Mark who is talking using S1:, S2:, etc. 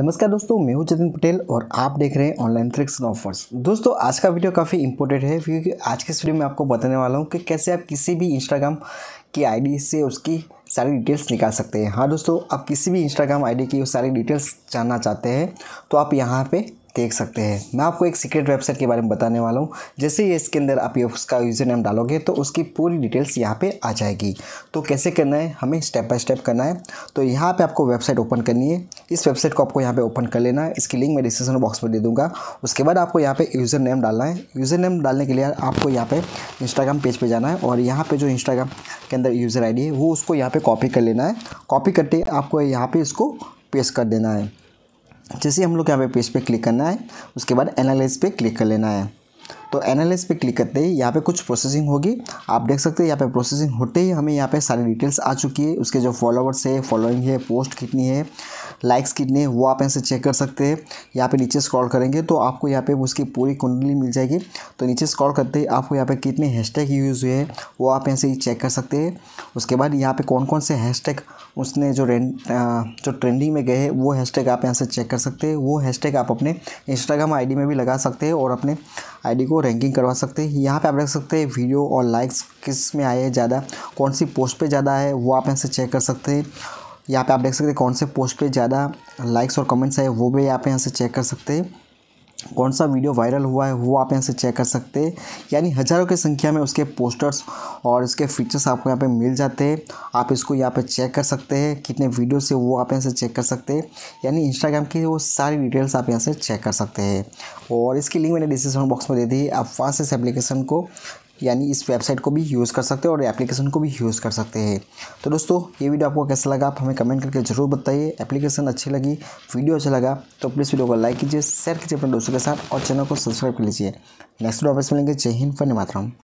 S1: नमस्कार दोस्तों मैं हूं जतिन पटेल और आप देख रहे हैं ऑनलाइन थ्रिक्स ऑफर्स दोस्तों आज का वीडियो काफ़ी इंपॉर्टेंट है क्योंकि आज के वीडियो में आपको बताने वाला हूं कि कैसे आप किसी भी इंस्टाग्राम की आईडी से उसकी सारी डिटेल्स निकाल सकते हैं हाँ दोस्तों आप किसी भी इंस्टाग्राम आई की सारी डिटेल्स जानना चाहते हैं तो आप यहाँ पर देख सकते हैं मैं आपको एक सीक्रेट वेबसाइट के बारे में बताने वाला हूँ जैसे ही इसके अंदर आप उसका यूज़र नेम डालोगे तो उसकी पूरी डिटेल्स यहाँ पे आ जाएगी तो कैसे करना है हमें स्टेप बाय स्टेप करना है तो यहाँ पे आपको वेबसाइट ओपन करनी है इस वेबसाइट को आपको यहाँ पर ओपन कर लेना है इसकी लिंक मैं डिस्क्रिप्शन बॉक्स में दे दूँगा उसके बाद आपको यहाँ पर यूज़र नेम डालना है यूज़र नेम डालने के लिए आपको यहाँ पर इंस्टाग्राम पेज पर जाना है और यहाँ पर जो इंस्टाग्राम के अंदर यूज़र आई है वो उसको यहाँ पर कॉपी कर लेना है कॉपी करके आपको यहाँ पर इसको पेस्ट कर देना है जैसे हम लोग यहाँ पे पेज पे क्लिक करना है उसके बाद एनालिस पे क्लिक कर लेना है तो एनालिस पे क्लिक करते ही यहाँ पे कुछ प्रोसेसिंग होगी आप देख सकते हैं यहाँ पे प्रोसेसिंग होते ही हमें यहाँ पे सारी डिटेल्स आ चुकी है उसके जो फॉलोवर्स है फॉलोइंग है पोस्ट कितनी है लाइक्स कितने वो आप यहाँ से चेक कर सकते हैं यहाँ पे नीचे स्क्रॉल करेंगे तो आपको यहाँ पे उसकी पूरी कुंडली मिल जाएगी तो नीचे स्क्रॉल करते ही आपको यहाँ पे कितने हैशटैग यूज़ हुए हैं वो आप यहाँ से चेक कर सकते हैं उसके बाद यहाँ पे कौन कौन से हैशटैग उसने जो रें जो ट्रेंडिंग में गए हैं वो हैशटैग आप यहाँ से चेक कर सकते हैं वो हैशटैग आप अपने इंस्टाग्राम आईडी में भी लगा सकते हैं और अपने आईडी को रैंकिंग करवा सकते हैं यहाँ पे आप देख सकते हैं वीडियो और लाइक्स किस में आए हैं ज़्यादा कौन सी पोस्ट पे ज़्यादा है वो आप यहाँ से चेक कर सकते हैं यहाँ पे आप देख सकते हैं कौन से पोस्ट पे ज़्यादा लाइक्स और कमेंट्स आए वो भी आप यहाँ से चेक कर सकते हैं कौन सा वीडियो वायरल हुआ है वो आप यहाँ से चेक कर सकते हैं यानी हज़ारों की संख्या में उसके पोस्टर्स और इसके फीचर्स आपको यहाँ पे मिल जाते हैं आप इसको यहाँ पे चेक कर सकते हैं कितने वीडियो से वो आप यहाँ से चेक कर सकते हैं यानी इंस्टाग्राम की वो सारी डिटेल्स आप यहाँ से चेक कर सकते हैं और इसकी लिंक मैंने डिस्क्रिप्शन बॉक्स में दे दी आप वहाँ से इस एप्लीकेशन को यानी इस वेबसाइट को भी यूज़ कर सकते हैं और एप्लीकेशन को भी यूज़ कर सकते हैं तो दोस्तों ये वीडियो आपको कैसा लगा आप हमें कमेंट करके ज़रूर बताइए एप्लीकेशन अच्छी लगी वीडियो अच्छा लगा तो प्लीज़ वीडियो को लाइक कीजिए शेयर कीजिए अपने दोस्तों के साथ और चैनल को सब्सक्राइब कर लीजिए नेक्स्ट वीडियो आप मिलेंगे जय हिंद फनी मातरम